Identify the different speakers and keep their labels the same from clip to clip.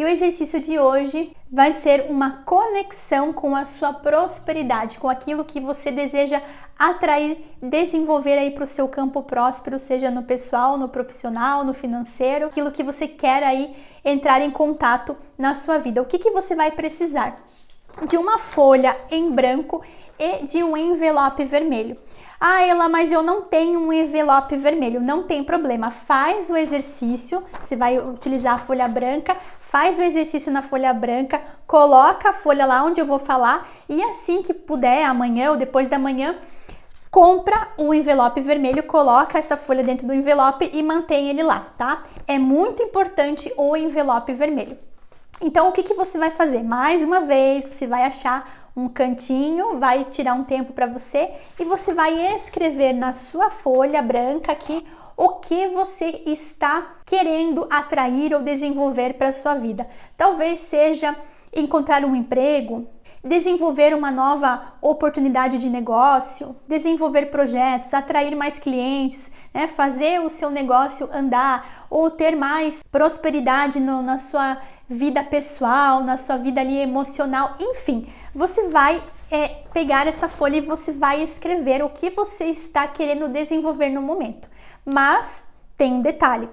Speaker 1: E o exercício de hoje vai ser uma conexão com a sua prosperidade, com aquilo que você deseja atrair, desenvolver aí para o seu campo próspero, seja no pessoal, no profissional, no financeiro, aquilo que você quer aí entrar em contato na sua vida. O que, que você vai precisar? De uma folha em branco e de um envelope vermelho. Ah, ela, mas eu não tenho um envelope vermelho. Não tem problema. Faz o exercício. Você vai utilizar a folha branca, faz o exercício na folha branca, coloca a folha lá onde eu vou falar e assim que puder, amanhã ou depois da manhã, compra um envelope vermelho, coloca essa folha dentro do envelope e mantém ele lá, tá? É muito importante o envelope vermelho. Então, o que, que você vai fazer? Mais uma vez, você vai achar um cantinho, vai tirar um tempo para você e você vai escrever na sua folha branca aqui o que você está querendo atrair ou desenvolver para sua vida. Talvez seja encontrar um emprego, desenvolver uma nova oportunidade de negócio, desenvolver projetos, atrair mais clientes, né? fazer o seu negócio andar ou ter mais prosperidade no, na sua vida pessoal, na sua vida ali emocional, enfim, você vai é, pegar essa folha e você vai escrever o que você está querendo desenvolver no momento. Mas tem um detalhe: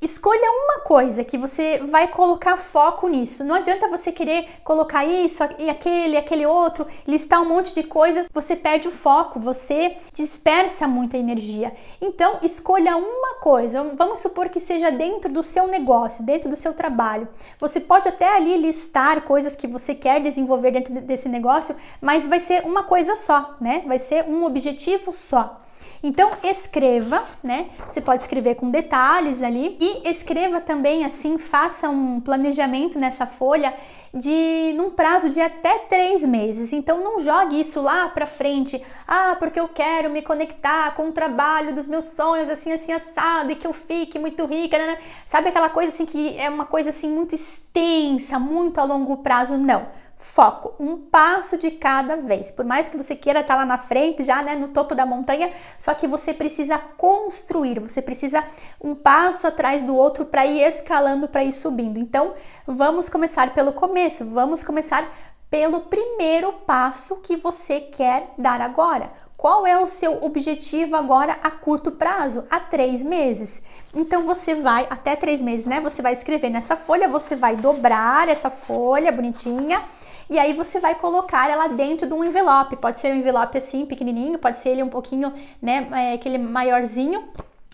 Speaker 1: Escolha uma coisa que você vai colocar foco nisso. Não adianta você querer colocar isso e aquele, aquele outro, listar um monte de coisa, você perde o foco, você dispersa muita energia. Então, escolha uma coisa. Vamos supor que seja dentro do seu negócio, dentro do seu trabalho. Você pode até ali listar coisas que você quer desenvolver dentro desse negócio, mas vai ser uma coisa só, né? Vai ser um objetivo só. Então escreva, né? Você pode escrever com detalhes ali e escreva também assim, faça um planejamento nessa folha de num prazo de até três meses. Então não jogue isso lá para frente. Ah, porque eu quero me conectar com o trabalho dos meus sonhos, assim, assim, assado, e que eu fique muito rica, né? né? Sabe aquela coisa assim que é uma coisa assim muito extensa, muito a longo prazo? Não foco, um passo de cada vez. Por mais que você queira estar tá lá na frente, já né, no topo da montanha, só que você precisa construir, você precisa um passo atrás do outro para ir escalando, para ir subindo. Então, vamos começar pelo começo, vamos começar pelo primeiro passo que você quer dar agora. Qual é o seu objetivo agora a curto prazo? A três meses. Então você vai, até três meses, né? Você vai escrever nessa folha, você vai dobrar essa folha bonitinha. E aí você vai colocar ela dentro de um envelope. Pode ser um envelope assim, pequenininho, pode ser ele um pouquinho, né, é, aquele maiorzinho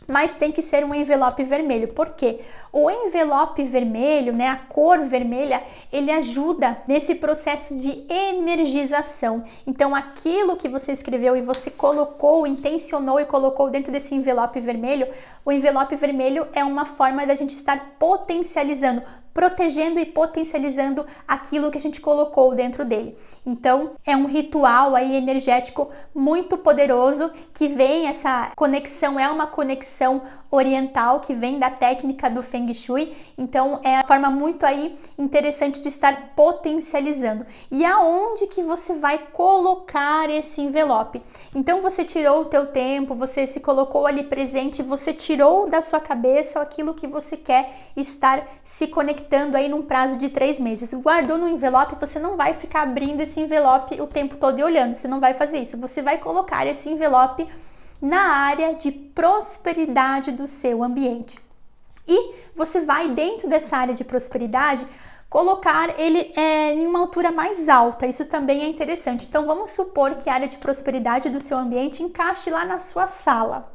Speaker 1: mas tem que ser um envelope vermelho, porque o envelope vermelho, né, a cor vermelha, ele ajuda nesse processo de energização. Então, aquilo que você escreveu e você colocou, intencionou e colocou dentro desse envelope vermelho, o envelope vermelho é uma forma da gente estar potencializando, protegendo e potencializando aquilo que a gente colocou dentro dele. Então, é um ritual aí energético muito poderoso que vem essa conexão, é uma conexão oriental que vem da técnica do Feng Shui. Então é uma forma muito aí interessante de estar potencializando. E aonde que você vai colocar esse envelope? Então você tirou o teu tempo, você se colocou ali presente, você tirou da sua cabeça aquilo que você quer estar se conectando aí num prazo de três meses. Guardou no envelope, você não vai ficar abrindo esse envelope o tempo todo e olhando. Você não vai fazer isso. Você vai colocar esse envelope na área de prosperidade do seu ambiente. E você vai, dentro dessa área de prosperidade, colocar ele é, em uma altura mais alta. Isso também é interessante. Então, vamos supor que a área de prosperidade do seu ambiente encaixe lá na sua sala.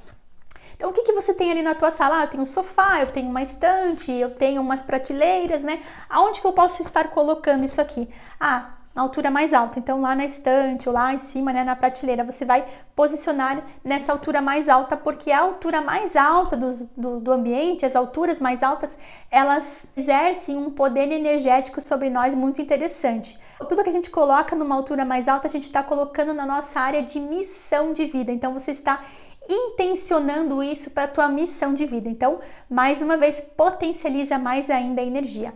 Speaker 1: Então, o que, que você tem ali na tua sala? Ah, eu tenho um sofá, eu tenho uma estante, eu tenho umas prateleiras, né? Aonde que eu posso estar colocando isso aqui? Ah, na altura mais alta. Então, lá na estante ou lá em cima, né, na prateleira, você vai posicionar nessa altura mais alta, porque a altura mais alta dos, do, do ambiente, as alturas mais altas, elas exercem um poder energético sobre nós muito interessante. Tudo que a gente coloca numa altura mais alta, a gente está colocando na nossa área de missão de vida. Então, você está intencionando isso para a tua missão de vida. Então, mais uma vez, potencializa mais ainda a energia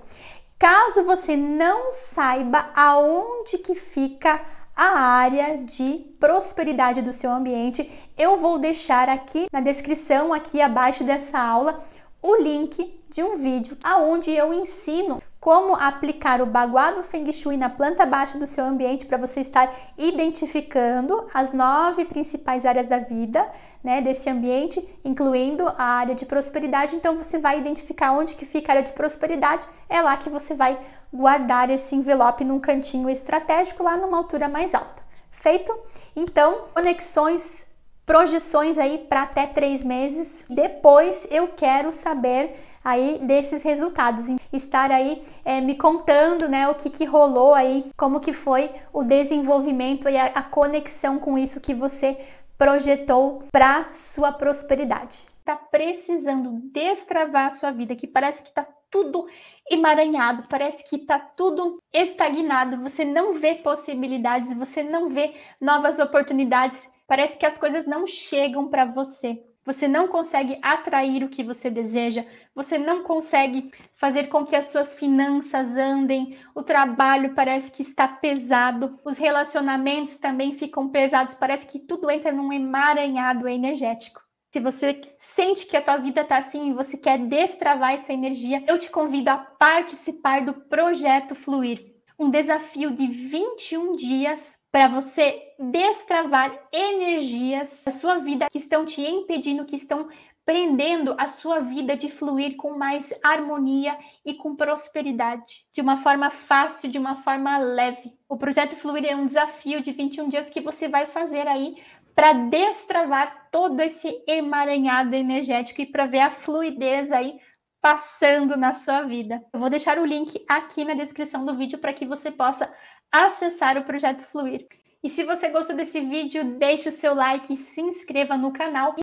Speaker 1: caso você não saiba aonde que fica a área de prosperidade do seu ambiente, eu vou deixar aqui na descrição aqui abaixo dessa aula o link de um vídeo aonde eu ensino como aplicar o baguá do Feng Shui na planta baixa do seu ambiente para você estar identificando as nove principais áreas da vida, né, desse ambiente, incluindo a área de prosperidade. Então você vai identificar onde que fica a área de prosperidade, é lá que você vai guardar esse envelope num cantinho estratégico lá numa altura mais alta. Feito? Então, conexões, projeções aí para até três meses. Depois eu quero saber aí desses resultados, estar aí é, me contando, né, o que, que rolou aí, como que foi o desenvolvimento e a, a conexão com isso que você projetou para sua prosperidade. Está precisando destravar a sua vida, que parece que está tudo emaranhado, parece que está tudo estagnado, você não vê possibilidades, você não vê novas oportunidades, parece que as coisas não chegam para você você não consegue atrair o que você deseja, você não consegue fazer com que as suas finanças andem, o trabalho parece que está pesado, os relacionamentos também ficam pesados, parece que tudo entra num emaranhado energético. Se você sente que a tua vida está assim e você quer destravar essa energia, eu te convido a participar do projeto Fluir um desafio de 21 dias para você destravar energias da sua vida que estão te impedindo, que estão prendendo a sua vida de fluir com mais harmonia e com prosperidade, de uma forma fácil, de uma forma leve. O projeto Fluir é um desafio de 21 dias que você vai fazer aí para destravar todo esse emaranhado energético e para ver a fluidez aí passando na sua vida. Eu vou deixar o link aqui na descrição do vídeo para que você possa acessar o projeto Fluir. E se você gostou desse vídeo, deixe o seu like, se inscreva no canal.